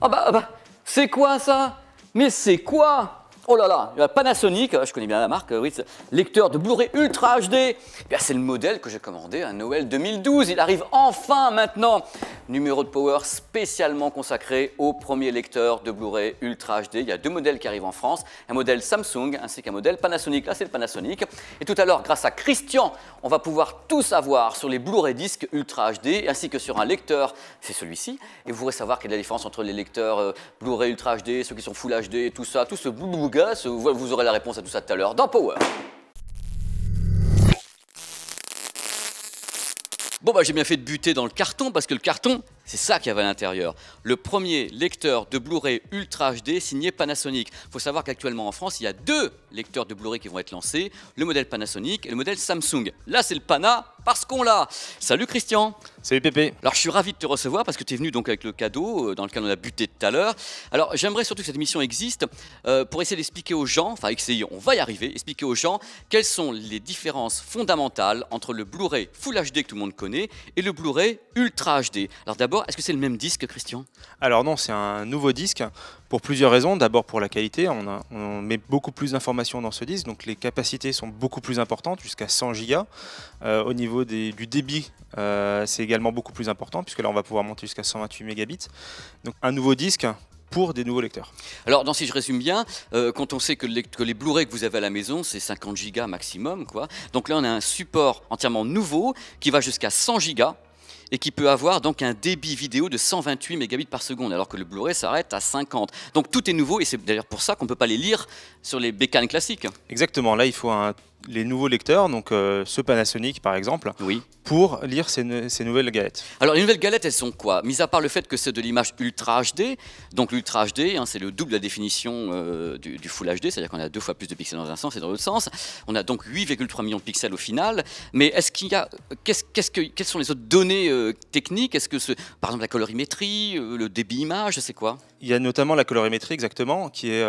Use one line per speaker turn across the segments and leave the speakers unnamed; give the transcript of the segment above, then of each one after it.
Ah bah, ah bah c'est quoi ça Mais c'est quoi Oh là là, la Panasonic, je connais bien la marque, oui, lecteur de Blu-ray Ultra HD. Eh c'est le modèle que j'ai commandé à Noël 2012. Il arrive enfin maintenant. Numéro de power spécialement consacré au premier lecteur de Blu-ray Ultra HD. Il y a deux modèles qui arrivent en France, un modèle Samsung ainsi qu'un modèle Panasonic. Là, c'est le Panasonic. Et tout à l'heure, grâce à Christian, on va pouvoir tout savoir sur les Blu-ray disques Ultra HD ainsi que sur un lecteur, c'est celui-ci. Et vous pourrez savoir quelle est la différence entre les lecteurs euh, Blu-ray Ultra HD, ceux qui sont Full HD, tout ça, tout ce boulou vous aurez la réponse à tout ça tout à l'heure dans Power. Bon, bah, j'ai bien fait de buter dans le carton parce que le carton, c'est ça qu'il y avait à l'intérieur. Le premier lecteur de Blu-ray Ultra HD signé Panasonic. Il faut savoir qu'actuellement en France, il y a deux lecteurs de Blu-ray qui vont être lancés, le modèle Panasonic et le modèle Samsung. Là, c'est le Pana parce qu'on l'a. Salut Christian. Salut Pépé. Alors, je suis ravi de te recevoir parce que tu es venu donc avec le cadeau euh, dans lequel on a buté tout à l'heure. Alors, j'aimerais surtout que cette émission existe euh, pour essayer d'expliquer aux gens, enfin essayer, on va y arriver, expliquer aux gens quelles sont les différences fondamentales entre le Blu-ray Full HD que tout le monde connaît et le Blu-ray Ultra HD. Alors d'abord est-ce que c'est le même disque, Christian Alors non, c'est un nouveau disque pour plusieurs raisons.
D'abord pour la qualité, on, met beaucoup plus d'informations dans ce disque, donc les capacités sont beaucoup plus importantes, jusqu'à 100 gigas. Euh, au niveau du débit, euh, c'est également beaucoup plus important, puisque là on va pouvoir monter jusqu'à 128 mégabits. Donc un nouveau disque pour des nouveaux lecteurs.
Alors, si je résume bien, euh, quand on sait que, les Blu-ray que vous avez à la maison, c'est 50 gigas maximum, Donc là, on a un support entièrement nouveau qui va jusqu'à 100 gigas et qui peut avoir donc un débit vidéo de 128 mégabits par seconde, alors que le Blu-ray s'arrête à 50. Donc tout est nouveau et c'est d'ailleurs pour ça qu'on ne peut pas les lire sur les bécanes classiques. Exactement, là il faut un les nouveaux lecteurs, donc euh, ce Panasonic par exemple, oui. pour lire ces, nouvelles galettes. Alors les nouvelles galettes, elles sont quoi Mis à part le fait que c'est de l'image Ultra HD, donc l'Ultra HD, hein, c'est le double de la définition euh, du, Full HD, c'est-à-dire qu'on a deux fois plus de pixels dans un sens et dans l'autre sens. On a donc 8,3 millions de pixels au final, mais est-ce qu'il y a, qu'est-ce, qu'est-ce que, quelles sont les autres données euh, techniques Est-ce que, ce, par exemple, la colorimétrie, le débit image, c'est quoi Il y a notamment la colorimétrie exactement,
qui est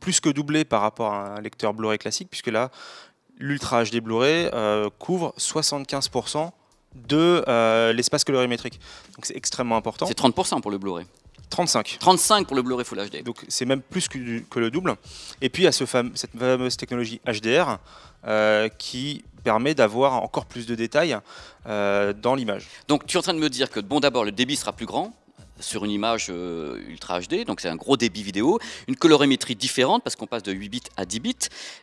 plus que doublée par rapport à un lecteur Blu-ray classique, puisque là, l'Ultra HD Blu-ray euh, couvre 75% de euh, l'espace colorimétrique. Donc c'est extrêmement important. C'est 30% pour le Blu-ray. 35. 35 pour le Blu-ray Full HD. Donc c'est même plus que, le double. Et puis il y a ce cette fameuse technologie HDR euh,
qui permet d'avoir encore plus de détails dans l'image. Donc tu es en train de me dire que bon d'abord le débit sera plus grand, sur une image euh, Ultra HD, donc c'est un gros débit vidéo, une colorimétrie différente parce qu'on passe de 8 bits à 10 bits,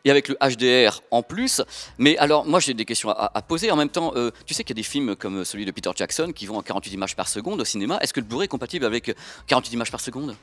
et avec le HDR en plus. Mais alors, moi j'ai des questions à, poser. En même temps, euh, tu sais qu'il y a des films comme celui de Peter Jackson qui vont en 48 images par seconde au cinéma. Est-ce que le Blu-ray est compatible avec 48 images par seconde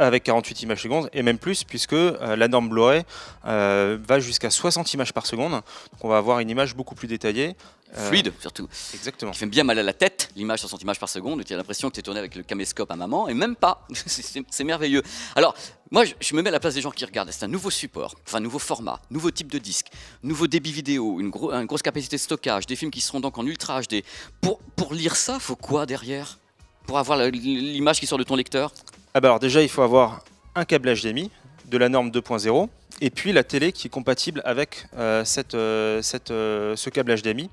avec 48 images par seconde
et même plus puisque euh, la norme Blu-ray va jusqu'à 60 images par seconde. Donc on
va avoir une image beaucoup plus détaillée euh, Fluide, surtout. Exactement. Qui fait bien mal à la tête, l'image 60 images par seconde, tu as l'impression que tu es tourné avec le caméscope à maman, et même pas. c'est merveilleux. Alors, moi, je, me mets à la place des gens qui regardent. C'est un nouveau support, enfin, nouveau format, nouveau type de disque, nouveau débit vidéo, une, grosse capacité de stockage, des films qui seront donc en ultra HD. Pour, pour lire ça, faut quoi derrière Pour avoir l'image qui sort de ton lecteur Ah, bah alors, déjà, il faut avoir un câblage
HDMI de la norme 2.0 et puis la télé qui est compatible avec euh, euh, euh, ce câble HDMI.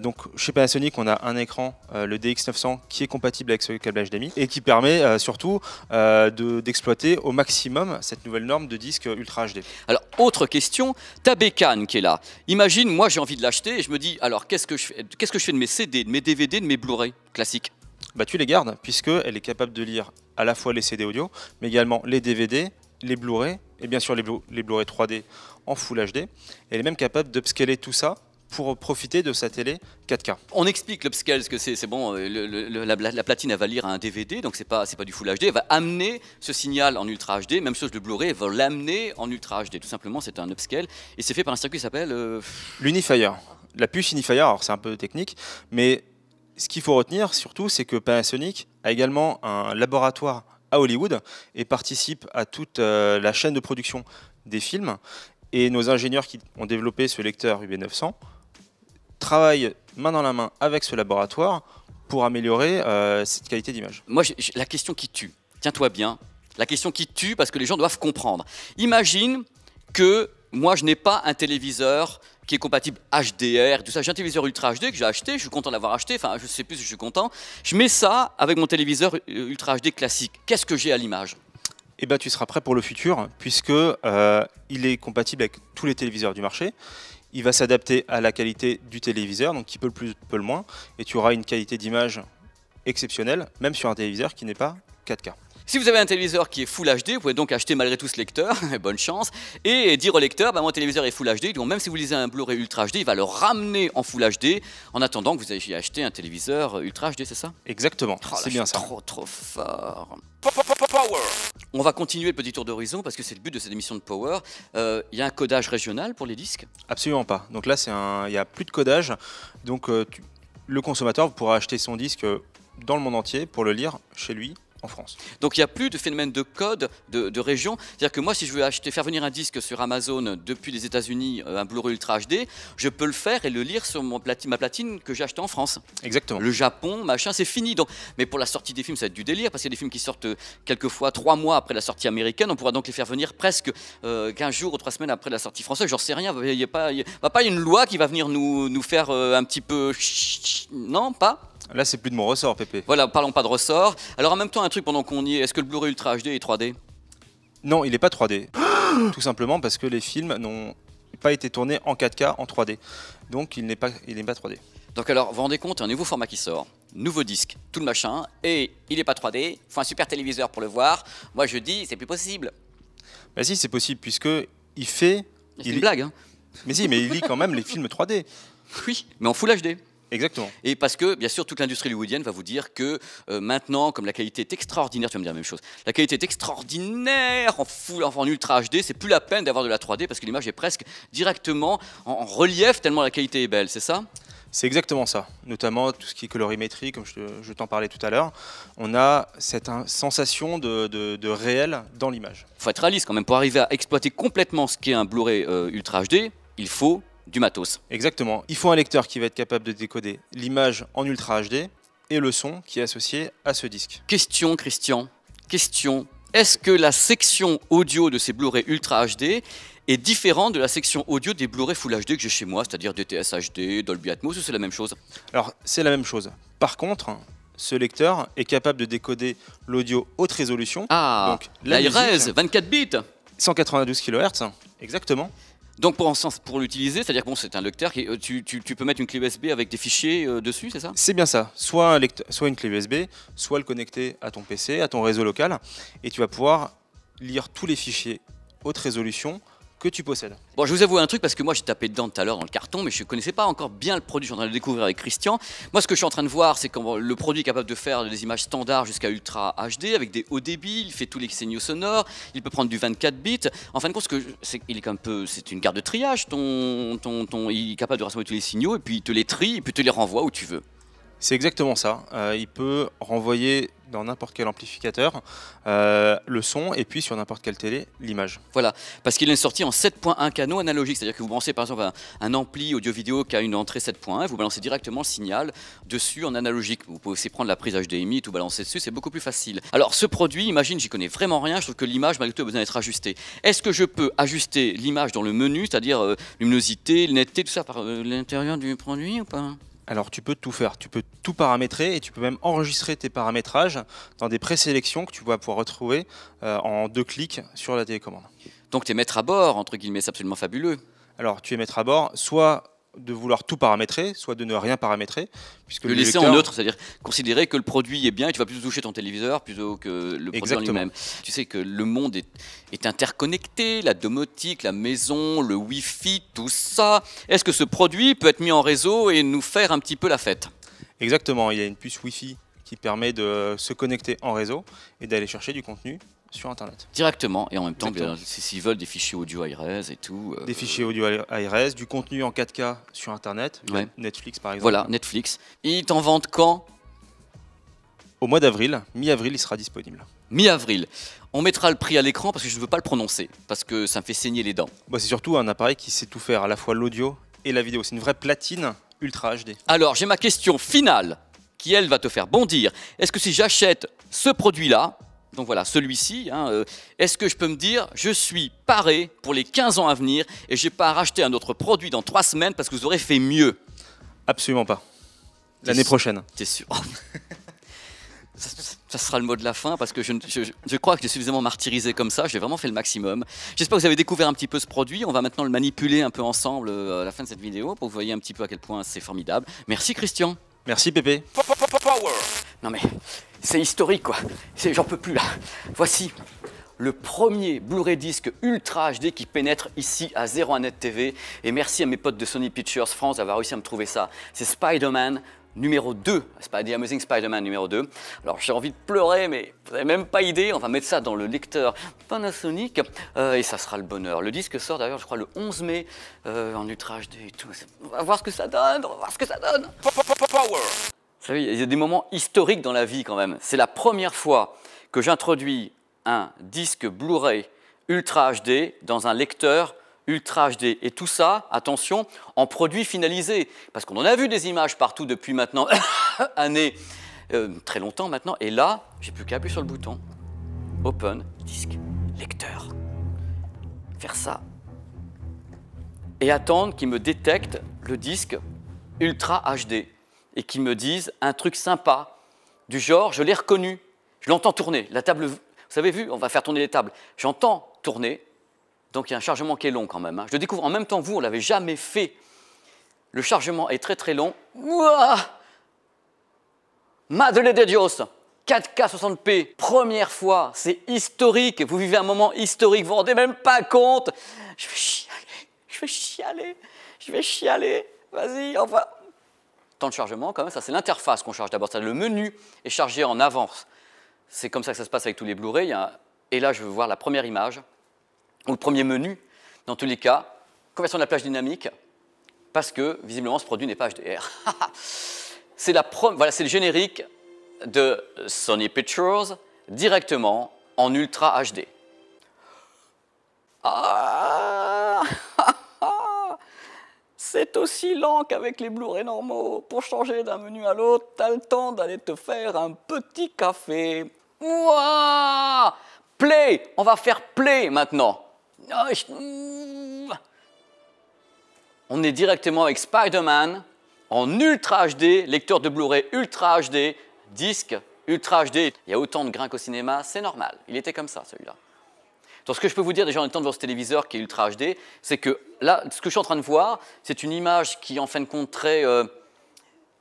donc chez Panasonic, on a un écran, le DX900, qui est compatible avec ce câble HDMI et qui permet surtout d'exploiter au maximum
cette nouvelle norme de disque Ultra HD. Alors, autre question, ta bécane qui est là. Imagine, moi j'ai envie de l'acheter et je me dis, alors qu'est-ce que je fais, que je fais de mes CD, de mes DVD, de mes Blu-ray classiques
bah, tu les gardes, puisqu'elle est capable de lire à la fois les CD audio, mais également les DVD, les Blu-ray, et bien sûr les Blu-ray Blu ray 3 d en Full HD. Elle est même capable d'upscaler tout ça pour profiter de sa télé 4K.
On explique l'upscale, ce que c'est. C'est bon, euh, la, platine, elle va lire un DVD, donc c'est pas, pas du Full HD. Elle va amener ce signal en Ultra HD. Même chose, le Blu-ray va l'amener en Ultra HD. Tout simplement, c'est un upscale. Et c'est fait par un circuit qui s'appelle... Euh,
L'Unifier. La puce Unifier, alors c'est un peu technique, mais ce qu'il faut retenir surtout, c'est que Panasonic a également un laboratoire à Hollywood et participe à toute euh, la chaîne de production des films. Et nos ingénieurs qui ont développé ce lecteur UB900 travaillent main dans la main avec ce laboratoire pour améliorer
euh, cette qualité d'image Moi, la question qui tue, tiens-toi bien, la question qui tue parce que les gens doivent comprendre. Imagine que moi, je n'ai pas un téléviseur qui est compatible HDR, tout ça. J'ai un téléviseur Ultra HD que j'ai acheté, je suis content d'avoir acheté, enfin je sais plus si je suis content. Je mets ça avec mon téléviseur euh, Ultra HD classique. Qu'est-ce que j'ai à l'image Eh bien tu seras prêt
pour le futur, puisque euh, il est compatible avec tous les téléviseurs du marché. Il va s'adapter à la qualité du téléviseur, donc qui peut le plus, peut le moins, et tu auras une qualité d'image exceptionnelle, même sur un téléviseur qui n'est pas 4K.
Si vous avez un téléviseur qui est Full HD, vous pouvez donc acheter malgré tout ce lecteur, bonne chance, et dire au lecteur, bah, mon téléviseur est Full HD, donc même si vous lisez un Blu-ray Ultra HD, il va le ramener en Full HD en attendant que vous ayez acheté un téléviseur Ultra HD, c'est ça Exactement, oh c'est bien ça. Trop trop fort. On va continuer le petit tour d'horizon parce que c'est le but de cette émission de Power. Euh, il y a un codage régional pour les disques Absolument pas. Donc
là, il n'y a plus de codage. Donc euh, le consommateur pourra acheter son disque euh, dans le monde
entier pour le lire chez lui France. Donc il n'y a plus de phénomène de code de, région. C'est-à-dire que moi, si je veux acheter, faire venir un disque sur Amazon depuis les États-Unis, euh, un Blu-ray Ultra HD, je peux le faire et le lire sur ma platine que j'ai achetée en France. Exactement. Le Japon, machin, c'est fini. Donc, mais pour la sortie des films, ça va être du délire parce qu'il y a des films qui sortent euh, quelquefois trois mois après la sortie américaine. On pourra donc les faire venir presque euh, quinze jours ou trois semaines après la sortie française. J'en sais rien. Il n'y a pas, a, une loi qui va venir nous, faire un petit peu. Non, pas Là, c'est plus de mon ressort, Pépé. Voilà, parlons pas de ressort. Alors, en même temps, un truc pendant qu'on y est, est-ce que le Blu-ray Ultra HD est 3D
Non, il n'est pas 3D. Tout simplement parce que les films n'ont pas été tournés en 4K, en 3D.
Donc, il n'est pas, il pas 3D. Donc, alors, vous rendez compte, un nouveau format qui sort nouveau disque, tout le machin, et il n'est pas 3D, faut un super téléviseur pour le voir. Moi je dis, c'est plus possible. Bah si, c'est possible, puisque il fait... C'est il... une blague, hein
Mais si, mais il lit quand même les films
3D. Oui, mais en Full HD. Exactement. Et parce que, bien sûr, toute l'industrie hollywoodienne va vous dire que euh, maintenant, comme la qualité est extraordinaire, tu vas me dire la même chose, la qualité est extraordinaire en, full, en ultra HD, c'est plus la peine d'avoir de la 3D parce que l'image est presque directement en, relief tellement la qualité est belle, c'est ça c'est exactement
ça, notamment tout ce qui est
colorimétrie,
comme je, t'en parlais tout à l'heure. On a cette sensation de, réel dans l'image.
Il faut être réaliste quand même, pour arriver à exploiter complètement ce qu'est un Blu-ray euh, Ultra HD, il faut du matos.
Exactement. Il faut un lecteur qui va être capable de décoder l'image en ultra HD et le son
qui est associé à ce disque. Question, Christian. Question. Est-ce que la section audio de ces Blu-ray Ultra HD est différente de la section audio des Blu-ray Full HD que j'ai chez moi, c'est-à-dire DTS HD, Dolby Atmos, ou c'est la même chose Alors, c'est la même chose. Par contre,
ce lecteur est capable de décoder l'audio haute résolution. Ah, donc la, 24
bits 192 kHz,
exactement. Donc
pour, l'utiliser, c'est-à-dire que bon, c'est un lecteur, qui, euh, tu, peux mettre une clé USB avec des fichiers euh, dessus, c'est ça C'est bien
ça, soit une clé USB, soit le connecter à ton PC, à ton réseau local, et tu vas
pouvoir lire tous
les fichiers haute résolution que tu possèdes.
Bon, je vous avoue un truc parce que moi j'ai tapé dedans tout à l'heure dans le carton, mais je ne connaissais pas encore bien le produit. Je suis en train de le découvrir avec Christian. Moi, ce que je suis en train de voir, c'est que le produit est capable de faire des images standard jusqu'à ultra HD avec des hauts débits. Il fait tous les signaux sonores. Il peut prendre du 24 bits. En fin de compte, que est un peu, c'est une carte de triage. Ton, ton, il est capable de rassembler tous les signaux et puis il te les trie et puis te les renvoie où tu veux. C'est exactement ça. Euh, il
peut renvoyer dans n'importe quel amplificateur euh, le son et puis sur n'importe quelle
télé l'image. Voilà, parce qu'il est sorti en 7.1 canaux analogique, c'est-à-dire que vous pensez par exemple un, ampli audio vidéo qui a une entrée 7.1, vous balancez directement le signal dessus en analogique. Vous pouvez aussi prendre la prise HDMI, tout balancer dessus, c'est beaucoup plus facile. Alors ce produit, imagine, j'y connais vraiment rien, je trouve que l'image malgré tout a besoin d'être ajustée. Est-ce que je peux ajuster l'image dans le menu, c'est-à-dire euh, luminosité, netteté, tout ça par l'intérieur du produit ou pas alors tu peux tout faire, tu peux tout paramétrer et tu peux même
enregistrer tes paramétrages dans des présélections que tu vas pouvoir retrouver euh, en deux clics sur la télécommande. Donc tu es maître à bord, entre guillemets, c'est absolument fabuleux. Alors tu es maître à bord, soit
de vouloir tout paramétrer, soit de ne rien paramétrer. Puisque le, laisser en neutre, c'est-à-dire considérer que le produit est bien et tu vas plus toucher ton téléviseur plutôt que le produit lui-même. Tu sais que le monde est, interconnecté, la domotique, la maison, le Wi-Fi, tout ça. Est-ce que ce produit peut être mis en réseau et nous faire un petit peu la fête Exactement, il y a une puce Wi-Fi
qui permet de se connecter en réseau et d'aller chercher du contenu sur Internet.
Directement, et en même temps, s'ils veulent des fichiers audio iRes et tout. Euh, des
fichiers audio iRes, du contenu en 4K sur Internet, Netflix par exemple. Voilà, Netflix. Ils t'en vendent quand Au mois d'avril, mi-avril, il sera disponible. Mi-avril. On mettra le prix à l'écran parce que je ne veux pas le prononcer, parce que ça me fait saigner les dents. Bah, c'est surtout un appareil qui sait tout faire, à la fois l'audio et la
vidéo. C'est une vraie platine ultra HD. Alors, j'ai ma question finale elle, va te faire bondir. Est-ce que si j'achète ce produit-là, donc voilà, celui-ci, hein, euh, est-ce que je peux me dire, je suis paré pour les 15 ans à venir et je n'ai pas à racheter un autre produit dans 3 semaines parce que vous aurez fait mieux Absolument pas. L'année prochaine. T'es sûr oh. Ça, sera le mot de la fin parce que je, je crois que j'ai suffisamment martyrisé comme ça. J'ai vraiment fait le maximum. J'espère que vous avez découvert un petit peu ce produit. On va maintenant le manipuler un peu ensemble euh, à la fin de cette vidéo pour que vous voyez un petit peu à quel point c'est formidable. Merci Christian. Merci Pépé. Non mais c'est historique quoi. J'en peux plus là. Voici le premier Blu-ray disque Ultra HD qui pénètre ici à 01net TV. Et merci à mes potes de Sony Pictures France d'avoir réussi à me trouver ça. C'est Spider-Man numéro 2, c'est pas The Amazing Spider-Man numéro 2. Alors j'ai envie de pleurer, mais vous n'avez même pas idée, on va mettre ça dans le lecteur Panasonic, euh, et ça sera le bonheur. Le disque sort d'ailleurs, je crois, le 11 mai, euh, en Ultra HD et tout. On va voir ce que ça donne, on va voir ce que ça donne. Power Vous savez, il y a des moments historiques dans la vie quand même. C'est la première fois que j'introduis un disque Blu-ray Ultra HD dans un lecteur Ultra HD. Et tout ça, attention, en produit finalisé. Parce qu'on en a vu des images partout depuis maintenant, années, euh, très longtemps maintenant. Et là, j'ai plus qu'à appuyer sur le bouton. Open, disque, lecteur. Faire ça. Et attendre qu'il me détecte le disque Ultra HD. Et qu'il me dise un truc sympa. Du genre, je l'ai reconnu. Je l'entends tourner. La table, vous avez vu, on va faire tourner les tables. J'entends tourner donc il y a un chargement qui est long quand même. Hein. Je découvre en même temps vous, on ne l'avez jamais fait. Le chargement est très très long. Ouah Madre de Dios 4K60p, première fois, c'est historique, vous vivez un moment historique, vous vous rendez même pas compte. Je vais chialer, je vais chialer, je vais chialer, vas-y, enfin. Temps de chargement quand même, ça c'est l'interface qu'on charge d'abord, le menu est chargé en avance. C'est comme ça que ça se passe avec tous les Blu-ray. Hein. Et là, je veux voir la première image ou le premier menu, dans tous les cas, conversion de la plage dynamique, parce que visiblement ce produit n'est pas HDR. c'est voilà, le générique de Sony Pictures directement en Ultra HD. Ah! c'est aussi lent qu'avec les Blu-ray normaux. Pour changer d'un menu à l'autre, t'as le temps d'aller te faire un petit café. Ouah Play On va faire play maintenant ah, On est directement avec Spider-Man en Ultra HD, lecteur de Blu-ray Ultra HD, disque Ultra HD. Il y a autant de grains qu'au cinéma, c'est normal. Il était comme ça celui-là. Donc ce que je peux vous dire déjà en étant devant ce téléviseur qui est Ultra HD, c'est que là, ce que je suis en train de voir, c'est une image qui en fin de compte très... Euh,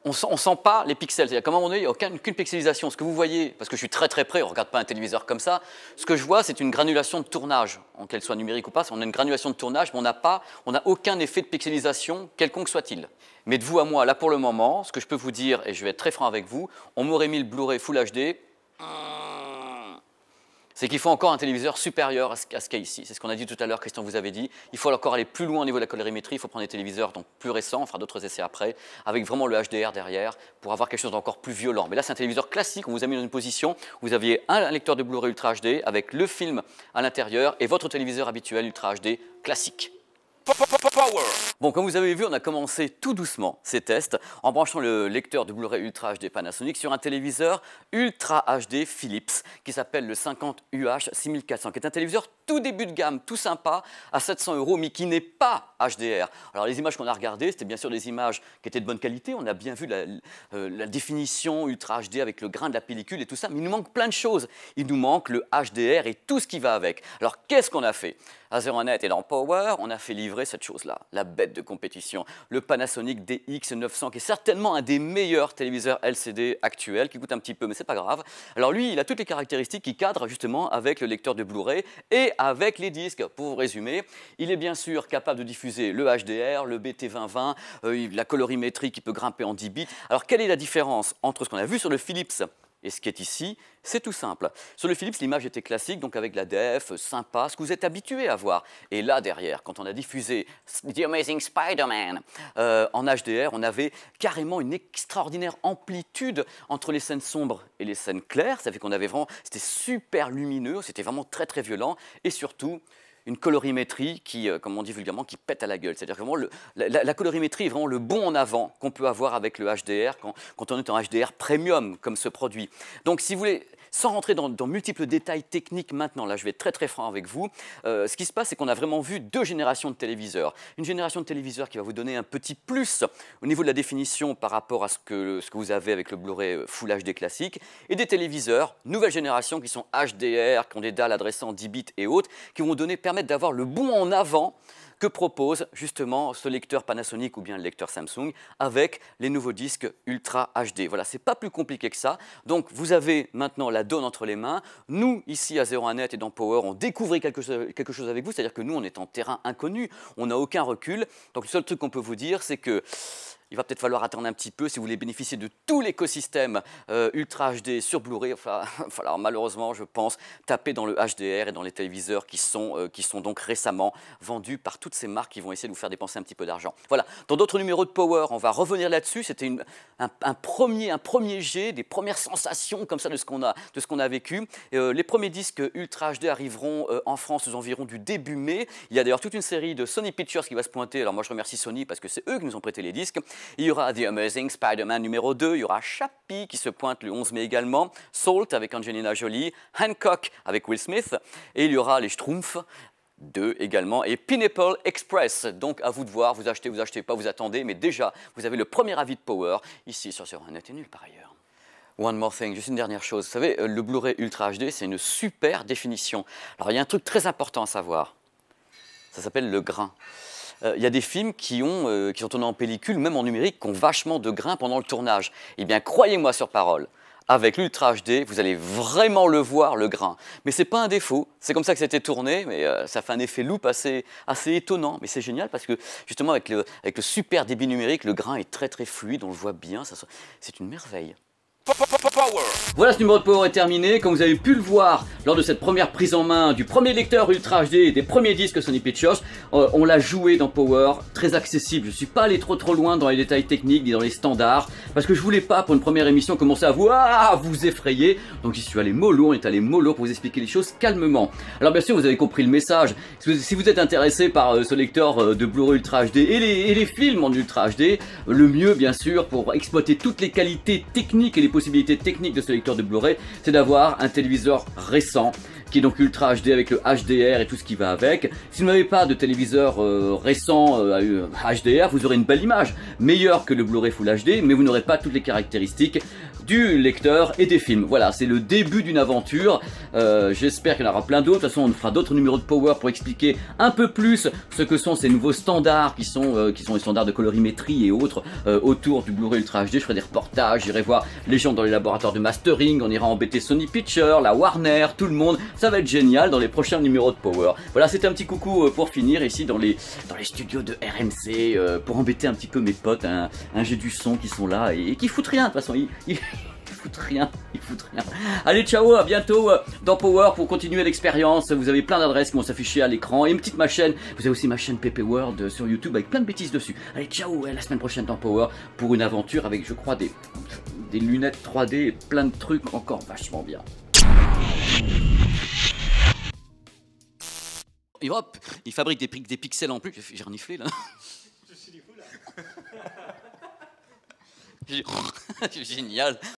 on ne sent pas les pixels. C'est-à-dire qu'à un moment donné, il n'y a aucune, pixelisation. Ce que vous voyez, parce que je suis très très près, on ne regarde pas un téléviseur comme ça, ce que je vois, c'est une granulation de tournage, en qu'elle soit numérique ou pas. On a une granulation de tournage, mais on n'a pas, on n'a aucun effet de pixelisation, quelconque soit-il. Mais de vous à moi, là pour le moment, ce que je peux vous dire, et je vais être très franc avec vous, on m'aurait mis le Blu-ray Full HD c'est qu'il faut encore un téléviseur supérieur à ce, qu'il y a ici. C'est ce qu'on a dit tout à l'heure, Christian vous avait dit. Il faut encore aller plus loin au niveau de la colorimétrie, il faut prendre des téléviseurs donc, plus récents, on fera d'autres essais après, avec vraiment le HDR derrière, pour avoir quelque chose d'encore plus violent. Mais là, c'est un téléviseur classique, on vous a mis dans une position où vous aviez un lecteur de Blu-ray Ultra HD avec le film à l'intérieur et votre téléviseur habituel Ultra HD classique. Bon, comme vous avez vu, on a commencé tout doucement ces tests en branchant le lecteur de Blu-ray Ultra HD Panasonic sur un téléviseur Ultra HD Philips qui s'appelle le 50UH6400, qui est un téléviseur tout début de gamme, tout sympa, à 700 euros, mais qui n'est pas HDR. Alors, les images qu'on a regardées, c'était bien sûr des images qui étaient de bonne qualité. On a bien vu la, euh, définition Ultra HD avec le grain de la pellicule et tout ça, mais il nous manque plein de choses. Il nous manque le HDR et tout ce qui va avec. Alors, qu'est-ce qu'on a fait a et dans Power, on a fait livrer cette chose-là, la bête de compétition. Le Panasonic DX900, qui est certainement un des meilleurs téléviseurs LCD actuels, qui coûte un petit peu, mais c'est pas grave. Alors lui, il a toutes les caractéristiques qui cadrent justement avec le lecteur de Blu-ray et avec les disques. Pour vous résumer, il est bien sûr capable de diffuser le HDR, le BT2020, euh, la colorimétrie qui peut grimper en 10 bits. Alors quelle est la différence entre ce qu'on a vu sur le Philips et ce qui est ici, c'est tout simple. Sur le Philips, l'image était classique, donc avec la def, sympa, ce que vous êtes habitué à voir. Et là, derrière, quand on a diffusé The Amazing Spider-Man euh, en HDR, on avait carrément une extraordinaire amplitude entre les scènes sombres et les scènes claires. Ça fait qu'on avait vraiment, c'était super lumineux, c'était vraiment très très violent, et surtout une colorimétrie qui, euh, comme on dit vulgairement, qui pète à la gueule. C'est-à-dire que vraiment la, colorimétrie est vraiment le bon en avant qu'on peut avoir avec le HDR quand, quand, on est en HDR premium comme ce produit. Donc si vous voulez, sans rentrer dans, multiples détails techniques maintenant, là je vais être très très franc avec vous, euh, ce qui se passe c'est qu'on a vraiment vu deux générations de téléviseurs. Une génération de téléviseurs qui va vous donner un petit plus au niveau de la définition par rapport à ce que, ce que vous avez avec le Blu-ray euh, Full HD classique, et des téléviseurs nouvelle génération qui sont HDR, qui ont des dalles adressant 10 bits et autres, qui vont donner, permettre d'avoir le bon en avant que propose justement ce lecteur Panasonic ou bien le lecteur Samsung avec les nouveaux disques Ultra HD. Voilà, c'est pas plus compliqué que ça. Donc vous avez maintenant la donne entre les mains. Nous, ici à 01net et dans Power, on découvre quelque chose, quelque chose avec vous, c'est-à-dire que nous, on est en terrain inconnu, on n'a aucun recul. Donc le seul truc qu'on peut vous dire, c'est que il va peut-être falloir attendre un petit peu si vous voulez bénéficier de tout l'écosystème euh, Ultra HD sur Blu-ray. Enfin, il va falloir malheureusement, je pense, taper dans le HDR et dans les téléviseurs qui sont, euh, qui sont donc récemment vendus par toutes ces marques qui vont essayer de vous faire dépenser un petit peu d'argent. Voilà, dans d'autres numéros de Power, on va revenir là-dessus. C'était un, premier, un premier jet, des premières sensations comme ça de ce qu'on a, de ce qu'on a vécu. Euh, les premiers disques Ultra HD arriveront en France aux environs du début mai. Il y a d'ailleurs toute une série de Sony Pictures qui va se pointer. Alors moi je remercie Sony parce que c'est eux qui nous ont prêté les disques. Il y aura The Amazing Spider-Man numéro 2, il y aura Chappie qui se pointe le 11 mai également, Salt avec Angelina Jolie, Hancock avec Will Smith, et il y aura les Schtroumpfs 2 également, et Pineapple Express. Donc à vous de voir, vous achetez, vous achetez pas, vous attendez, mais déjà, vous avez le premier avis de Power, ici sur ce Internet et nul par ailleurs. One more thing, juste une dernière chose. Vous savez, euh, le Blu-ray Ultra HD, c'est une super définition. Alors il y a un truc très important à savoir. Ça s'appelle le grain il euh, y a des films qui, ont, euh, sont tournés en pellicule, même en numérique, qui ont vachement de grain pendant le tournage. Eh bien, croyez-moi sur parole, avec l'Ultra HD, vous allez vraiment le voir, le grain. Mais ce n'est pas un défaut, c'est comme ça que c'était tourné, mais euh, ça fait un effet loop assez, étonnant. Mais c'est génial parce que justement avec le, super débit numérique, le grain est très très fluide, on le voit bien, c'est une merveille. Power voilà, ce numéro de Power est terminé. Comme vous avez pu le voir lors de cette première prise en main du premier lecteur Ultra HD et des premiers disques Sony Pictures, euh, on l'a joué dans Power, très accessible. Je suis pas allé trop trop loin dans les détails techniques ni dans les standards, parce que je voulais pas pour une première émission commencer à vous, ah, vous effrayer. Donc j'y suis allé mollo, on est allé mollo pour vous expliquer les choses calmement. Alors bien sûr, vous avez compris le message. Si vous êtes intéressé par euh, ce lecteur euh, de Blu-ray Ultra HD et les, et les films en Ultra HD, le mieux bien sûr pour exploiter toutes les qualités techniques et les possibilités techniques de ce lecteur, de Blu-ray, c'est d'avoir un téléviseur récent qui est donc ultra HD avec le HDR et tout ce qui va avec. Si vous n'avez pas de téléviseur euh, récent HDR, euh, vous aurez une belle image, meilleure que le Blu-ray Full HD, mais vous n'aurez pas toutes les caractéristiques du lecteur et des films. Voilà, c'est le début d'une aventure. Euh, J'espère qu'il y en aura plein d'autres. De toute façon, on fera d'autres numéros de Power pour expliquer un peu plus ce que sont ces nouveaux standards qui sont, euh, qui sont les standards de colorimétrie et autres euh, autour du Blu-ray Ultra HD. Je ferai des reportages, j'irai voir les gens dans les laboratoires de mastering, on ira embêter Sony Pictures, la Warner, tout le monde. Ça va être génial dans les prochains numéros de Power. Voilà, c'était un petit coucou euh, pour finir ici dans les, dans les studios de RMC pour embêter un petit peu mes potes, un hein, du son qui sont là et, qui foutent rien de toute façon. ils, rien, ils rien. Allez, ciao, à bientôt euh, dans Power pour continuer l'expérience. Vous avez plein d'adresses qui vont s'afficher à l'écran. Et une petite ma chaîne, vous avez aussi ma chaîne PP World sur YouTube avec plein de bêtises dessus. Allez, ciao, à la semaine prochaine dans Power pour une aventure avec, je crois, des, des lunettes 3D et plein de trucs encore vachement bien. Et hop, il fabrique des, des pixels en plus. J'ai reniflé là. Je suis là. Génial.